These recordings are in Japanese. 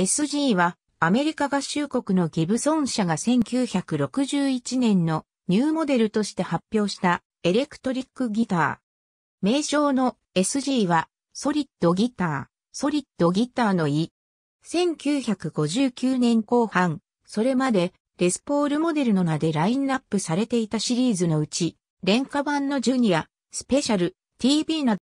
SG はアメリカ合衆国のギブソン社が1961年のニューモデルとして発表したエレクトリックギター。名称の SG はソリッドギター、ソリッドギターの E。1959年後半、それまでレスポールモデルの名でラインナップされていたシリーズのうち、廉価版のジュニア、スペシャル、TV など、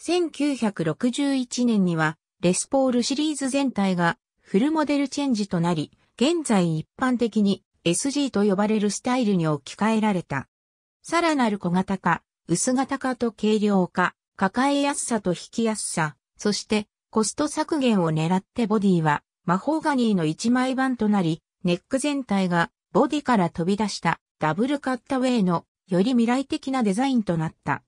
1961年にはレスポールシリーズ全体がフルモデルチェンジとなり、現在一般的に SG と呼ばれるスタイルに置き換えられた。さらなる小型化、薄型化と軽量化、抱えやすさと引きやすさ、そしてコスト削減を狙ってボディはマホーガニーの一枚版となり、ネック全体がボディから飛び出したダブルカッタウェイのより未来的なデザインとなった。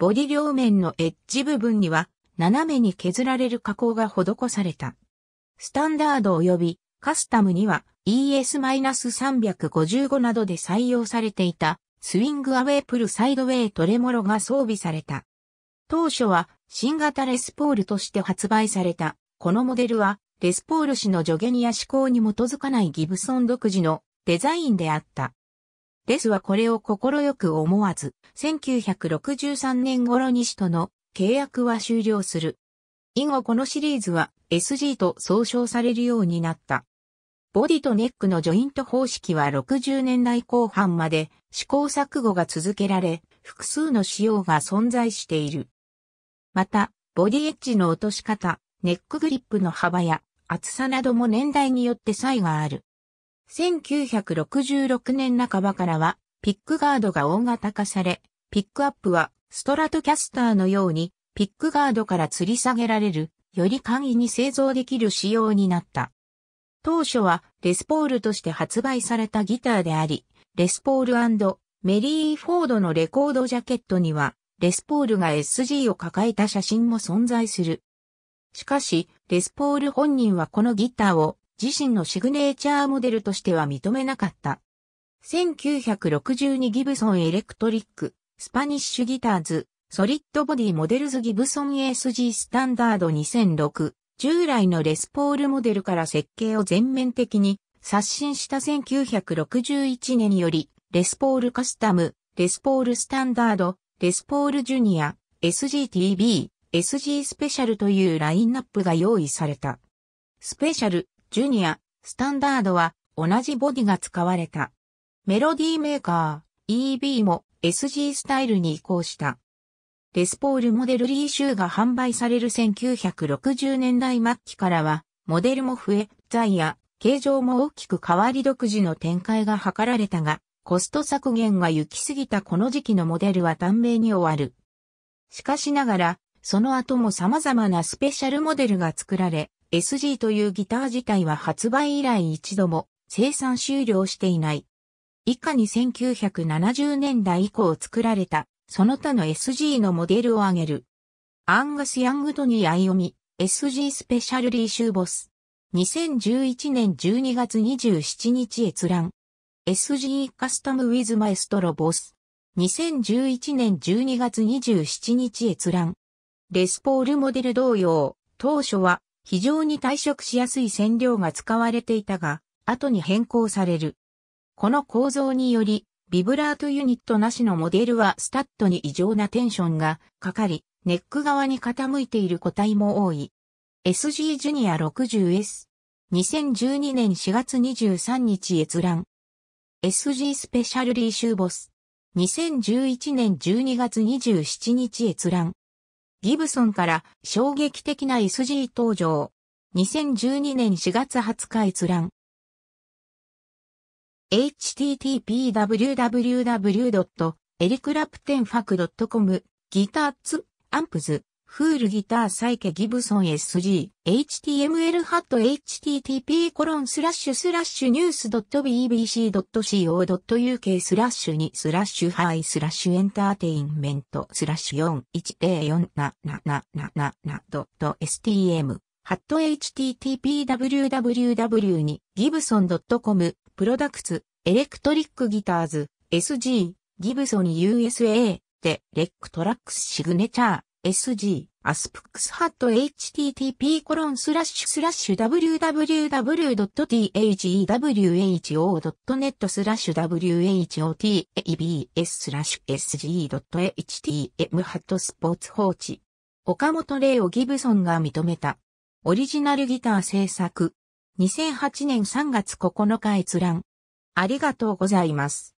ボディ両面のエッジ部分には斜めに削られる加工が施された。スタンダード及びカスタムには ES-355 などで採用されていたスイングアウェイプルサイドウェイトレモロが装備された。当初は新型レスポールとして発売された。このモデルはレスポール氏の助言や思考に基づかないギブソン独自のデザインであった。レスはこれを快く思わず、1963年頃に使との契約は終了する。以後このシリーズは SG と総称されるようになった。ボディとネックのジョイント方式は60年代後半まで試行錯誤が続けられ、複数の仕様が存在している。また、ボディエッジの落とし方、ネックグリップの幅や厚さなども年代によって差異がある。1966年半ばからは、ピックガードが大型化され、ピックアップはストラトキャスターのように、ピックガードから吊り下げられるより簡易に製造できる仕様になった。当初はレスポールとして発売されたギターであり、レスポールメリー・フォードのレコードジャケットには、レスポールが SG を抱えた写真も存在する。しかし、レスポール本人はこのギターを自身のシグネーチャーモデルとしては認めなかった。1962ギブソンエレクトリック、スパニッシュギターズ、ソリッドボディモデルズギブソン ASG スタンダード2006、従来のレスポールモデルから設計を全面的に刷新した1961年により、レスポールカスタム、レスポールスタンダード、レスポールジュニア、SGTB、SG スペシャルというラインナップが用意された。スペシャル、ジュニア、スタンダードは同じボディが使われた。メロディーメーカー、EB も SG スタイルに移行した。レスポールモデルリーシューが販売される1960年代末期からは、モデルも増え、材や形状も大きく変わり独自の展開が図られたが、コスト削減が行き過ぎたこの時期のモデルは短命に終わる。しかしながら、その後も様々なスペシャルモデルが作られ、SG というギター自体は発売以来一度も生産終了していない。以下に1970年代以降作られたその他の SG のモデルを挙げる。アンガス・ヤング・トニー・アイオミ、SG スペシャルリーシューボス。2011年12月27日閲覧。SG カスタムウィズマエストロボス。2011年12月27日閲覧。レスポールモデル同様、当初は非常に退色しやすい線量が使われていたが、後に変更される。この構造により、ビブラートユニットなしのモデルはスタッドに異常なテンションがかかり、ネック側に傾いている個体も多い。SG ジュニア 60S。2012年4月23日閲覧。SG スペシャルリーシューボス。2011年12月27日閲覧。ギブソンから衝撃的な SG 登場。2012年4月20日閲覧。http://www.ericlaptenfac.com ギターツ、アンプズ、フールギターサイケギブソン SG、html ハット http コロンスラッシュスラッシュニュース .bbc.co.uk スラッシュ2スラッシュハイスラッシュエンターテインメントスラッシュ 4104777.stm ハット http www にギブソン o c o m プロダクツ、エレクトリックギターズ、SG、ギブソン USA、で、レックトラックスシグネチャー、SG、アスプックスハット http コロンスラッシュスラッシュ www.thewho.net スラッシュ whotebs スラッシュ sg.htm ハットスポーツ放置。岡本玲をギブソンが認めた。オリジナルギター制作。2008年3月9日閲覧。ありがとうございます。